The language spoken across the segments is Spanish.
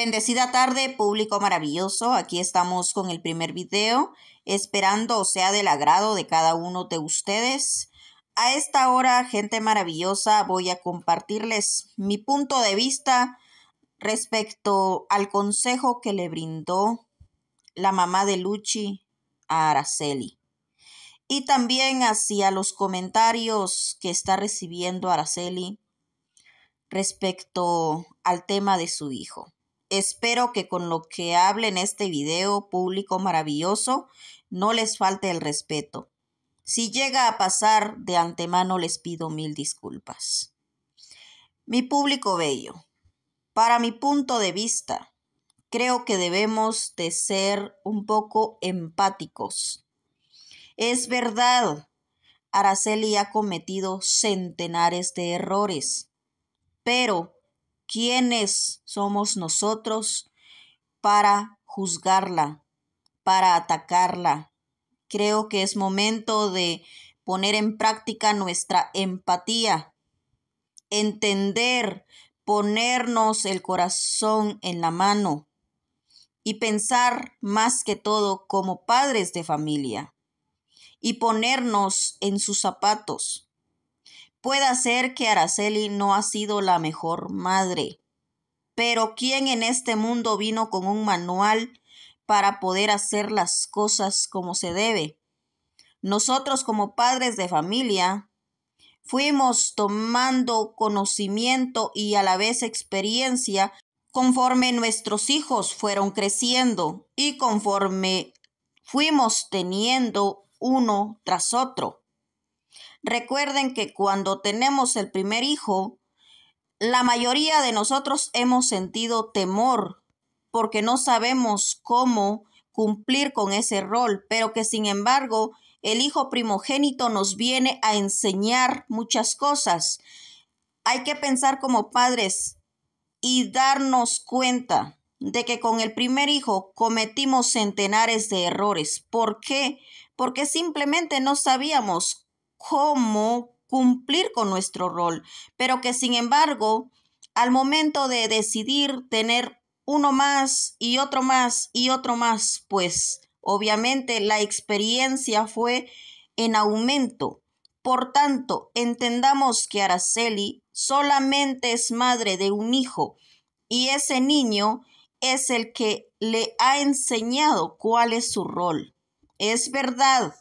Bendecida tarde, público maravilloso. Aquí estamos con el primer video, esperando sea del agrado de cada uno de ustedes. A esta hora, gente maravillosa, voy a compartirles mi punto de vista respecto al consejo que le brindó la mamá de Luchi a Araceli. Y también hacia los comentarios que está recibiendo Araceli respecto al tema de su hijo. Espero que con lo que hable en este video público maravilloso no les falte el respeto. Si llega a pasar, de antemano les pido mil disculpas. Mi público bello, para mi punto de vista, creo que debemos de ser un poco empáticos. Es verdad, Araceli ha cometido centenares de errores, pero ¿Quiénes somos nosotros para juzgarla, para atacarla? Creo que es momento de poner en práctica nuestra empatía, entender, ponernos el corazón en la mano y pensar más que todo como padres de familia y ponernos en sus zapatos. Puede ser que Araceli no ha sido la mejor madre, pero ¿quién en este mundo vino con un manual para poder hacer las cosas como se debe? Nosotros como padres de familia fuimos tomando conocimiento y a la vez experiencia conforme nuestros hijos fueron creciendo y conforme fuimos teniendo uno tras otro. Recuerden que cuando tenemos el primer hijo, la mayoría de nosotros hemos sentido temor porque no sabemos cómo cumplir con ese rol, pero que sin embargo el hijo primogénito nos viene a enseñar muchas cosas. Hay que pensar como padres y darnos cuenta de que con el primer hijo cometimos centenares de errores. ¿Por qué? Porque simplemente no sabíamos cómo cumplir con nuestro rol, pero que sin embargo, al momento de decidir tener uno más y otro más y otro más, pues obviamente la experiencia fue en aumento. Por tanto, entendamos que Araceli solamente es madre de un hijo y ese niño es el que le ha enseñado cuál es su rol. Es verdad,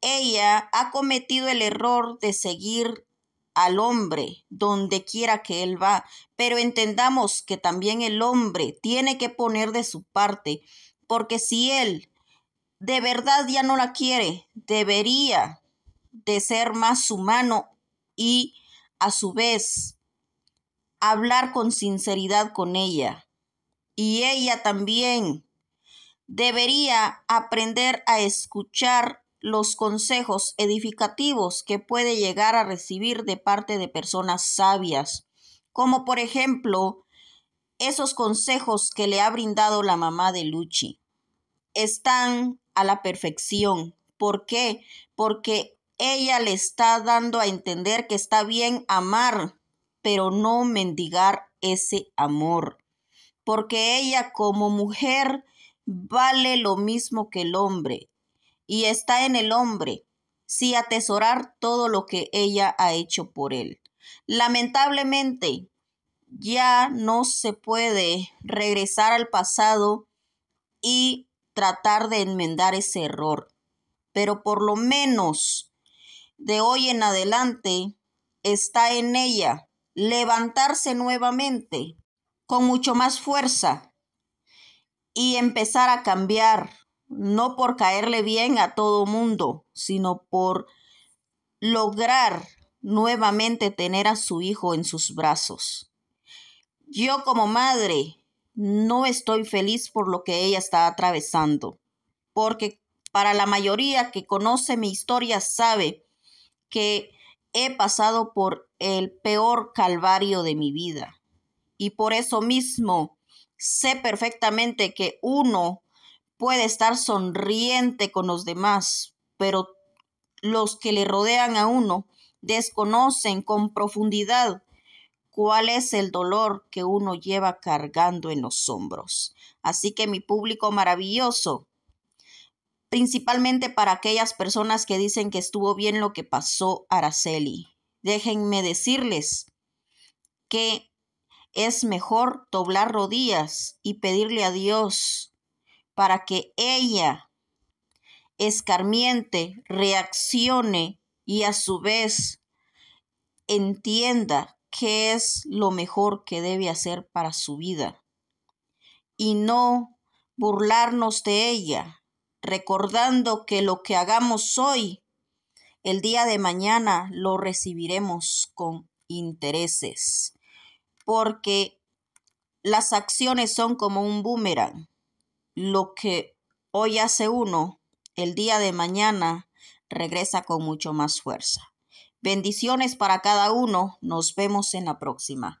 ella ha cometido el error de seguir al hombre donde quiera que él va, pero entendamos que también el hombre tiene que poner de su parte, porque si él de verdad ya no la quiere, debería de ser más humano y a su vez hablar con sinceridad con ella. Y ella también debería aprender a escuchar los consejos edificativos que puede llegar a recibir de parte de personas sabias, como por ejemplo esos consejos que le ha brindado la mamá de Luchi. Están a la perfección. ¿Por qué? Porque ella le está dando a entender que está bien amar, pero no mendigar ese amor. Porque ella como mujer vale lo mismo que el hombre y está en el hombre, si atesorar todo lo que ella ha hecho por él. Lamentablemente, ya no se puede regresar al pasado y tratar de enmendar ese error. Pero por lo menos de hoy en adelante está en ella levantarse nuevamente con mucho más fuerza y empezar a cambiar no por caerle bien a todo mundo, sino por lograr nuevamente tener a su hijo en sus brazos. Yo como madre no estoy feliz por lo que ella está atravesando, porque para la mayoría que conoce mi historia sabe que he pasado por el peor calvario de mi vida. Y por eso mismo sé perfectamente que uno puede estar sonriente con los demás, pero los que le rodean a uno desconocen con profundidad cuál es el dolor que uno lleva cargando en los hombros. Así que mi público maravilloso, principalmente para aquellas personas que dicen que estuvo bien lo que pasó Araceli, déjenme decirles que es mejor doblar rodillas y pedirle a Dios para que ella escarmiente, reaccione y a su vez entienda qué es lo mejor que debe hacer para su vida y no burlarnos de ella, recordando que lo que hagamos hoy, el día de mañana lo recibiremos con intereses, porque las acciones son como un boomerang lo que hoy hace uno, el día de mañana regresa con mucho más fuerza. Bendiciones para cada uno. Nos vemos en la próxima.